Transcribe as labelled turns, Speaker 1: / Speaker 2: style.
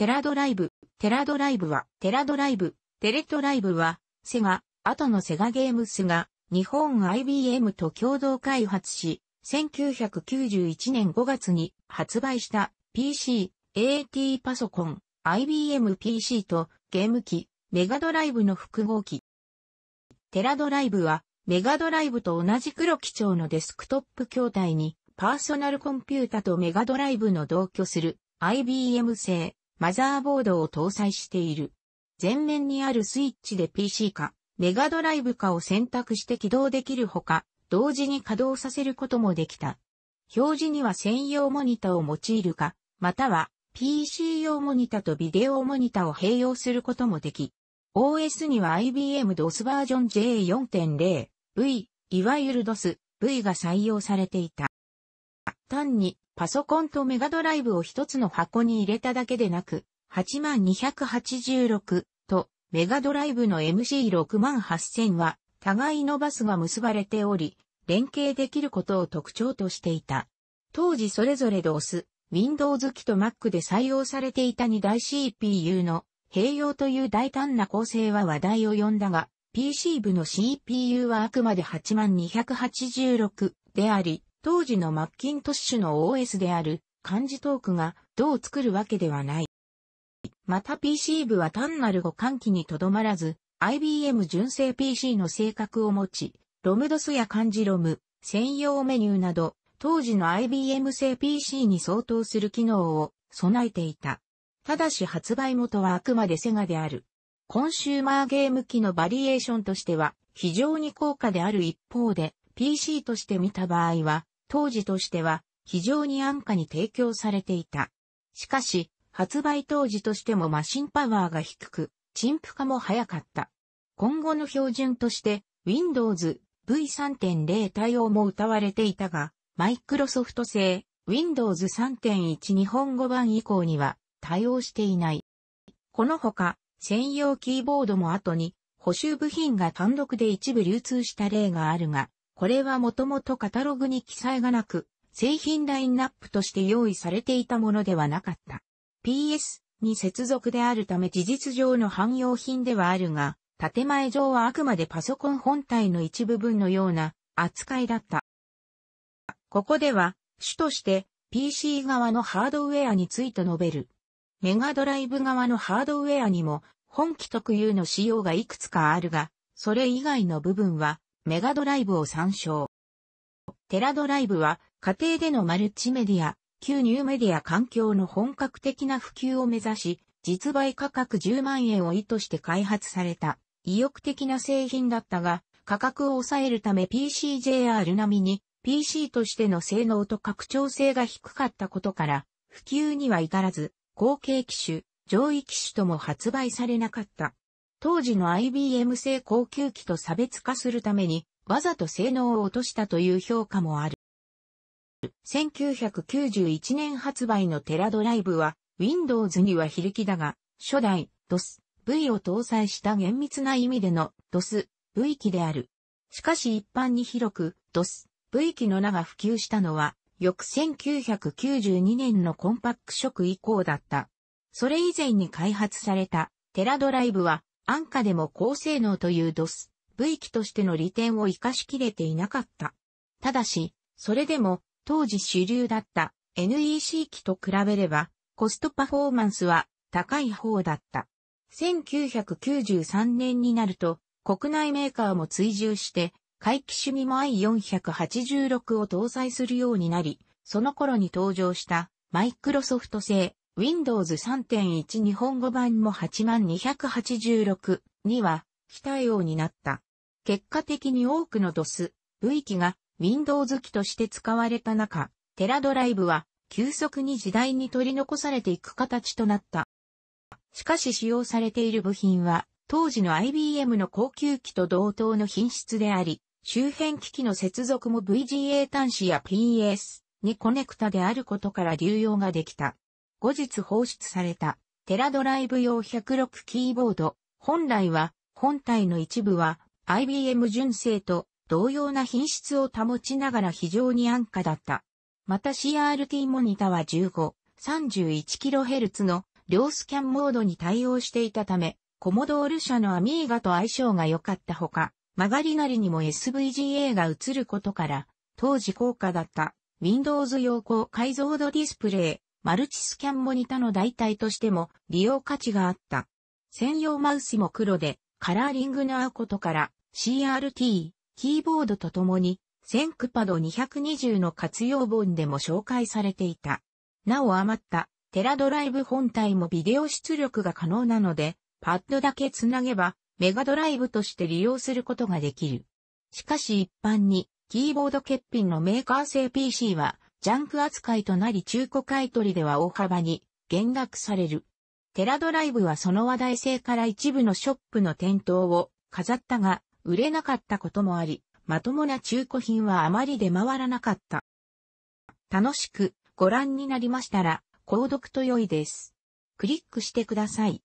Speaker 1: テラドライブ、テラドライブは、テラドライブ、テレトライブは、セガ、後のセガゲームスが、日本 IBM と共同開発し、1991年5月に発売した PC、AT パソコン、IBM PC とゲーム機、メガドライブの複合機。テラドライブは、メガドライブと同じ黒基調のデスクトップ筐体に、パーソナルコンピュータとメガドライブの同居する IBM 製マザーボードを搭載している。前面にあるスイッチで PC か、メガドライブかを選択して起動できるほか、同時に稼働させることもできた。表示には専用モニタを用いるか、または PC 用モニタとビデオモニタを併用することもでき、OS には IBM DOS バージョン J4.0V、いわゆる DOS、V が採用されていた。単にパソコンとメガドライブを一つの箱に入れただけでなく、8286とメガドライブの MC68000 は互いのバスが結ばれており、連携できることを特徴としていた。当時それぞれ DOS、Windows 機と Mac で採用されていた2大 CPU の併用という大胆な構成は話題を呼んだが、PC 部の CPU はあくまで8286であり、当時のマッキントッシュの OS である漢字トークがどう作るわけではない。また PC 部は単なる互換機にとどまらず、IBM 純正 PC の性格を持ち、ロムドスや漢字ロム、専用メニューなど、当時の IBM 製 PC に相当する機能を備えていた。ただし発売元はあくまでセガである。コンシューマーゲーム機のバリエーションとしては非常に高価である一方で、PC として見た場合は当時としては非常に安価に提供されていた。しかし、発売当時としてもマシンパワーが低く、陳腐化も早かった。今後の標準として、Windows V3.0 対応も謳われていたが、マイクロソフト製 Windows 3.1日本語版以降には対応していない。このほか、専用キーボードも後に、補修部品が単独で一部流通した例があるが、これはもともとカタログに記載がなく、製品ラインナップとして用意されていたものではなかった。PS に接続であるため事実上の汎用品ではあるが、建前上はあくまでパソコン本体の一部分のような扱いだった。ここでは、主として PC 側のハードウェアについて述べる。メガドライブ側のハードウェアにも本機特有の仕様がいくつかあるが、それ以外の部分はメガドライブを参照。テラドライブは家庭でのマルチメディア、旧ニューメディア環境の本格的な普及を目指し、実売価格10万円を意図して開発された意欲的な製品だったが、価格を抑えるため PCJR 並みに PC としての性能と拡張性が低かったことから、普及には至らず、後継機種、上位機種とも発売されなかった。当時の IBM 製高級機と差別化するために、わざと性能を落としたという評価もある。1991年発売のテラドライブは、Windows には非力だが、初代 DOS V を搭載した厳密な意味での DOS V 機である。しかし一般に広く DOS V 機の名が普及したのは、翌1992年のコンパック色以降だった。それ以前に開発されたテラドライブは安価でも高性能というドス、V 機としての利点を活かしきれていなかった。ただし、それでも当時主流だった NEC 機と比べればコストパフォーマンスは高い方だった。1993年になると国内メーカーも追従して回帰趣味も i486 を搭載するようになり、その頃に登場したマイクロソフト製 Windows 3.1日本語版も8286には非対応になった。結果的に多くの DOS、V 機が Windows 機として使われた中、テラドライブは急速に時代に取り残されていく形となった。しかし使用されている部品は当時の IBM の高級機と同等の品質であり、周辺機器の接続も VGA 端子や PS にコネクタであることから流用ができた。後日放出された、テラドライブ用106キーボード、本来は、本体の一部は、IBM 純正と同様な品質を保ちながら非常に安価だった。また CRT モニタは15、31kHz の両スキャンモードに対応していたため、コモドール社のアミーガと相性が良かったほか、曲がりなりにも SVGA が映ることから、当時高価だった Windows 用高解像度ディスプレイマルチスキャンモニタの代替としても利用価値があった。専用マウスも黒で、カラーリングの合うことから CRT、キーボードとともに、センクパド220の活用本でも紹介されていた。なお余ったテラドライブ本体もビデオ出力が可能なので、パッドだけつなげばメガドライブとして利用することができる。しかし一般にキーボード欠品のメーカー製 PC はジャンク扱いとなり中古買取では大幅に減額される。テラドライブはその話題性から一部のショップの店頭を飾ったが、売れなかったこともあり、まともな中古品はあまり出回らなかった。楽しくご覧になりましたら、購読と良いです。クリックしてください。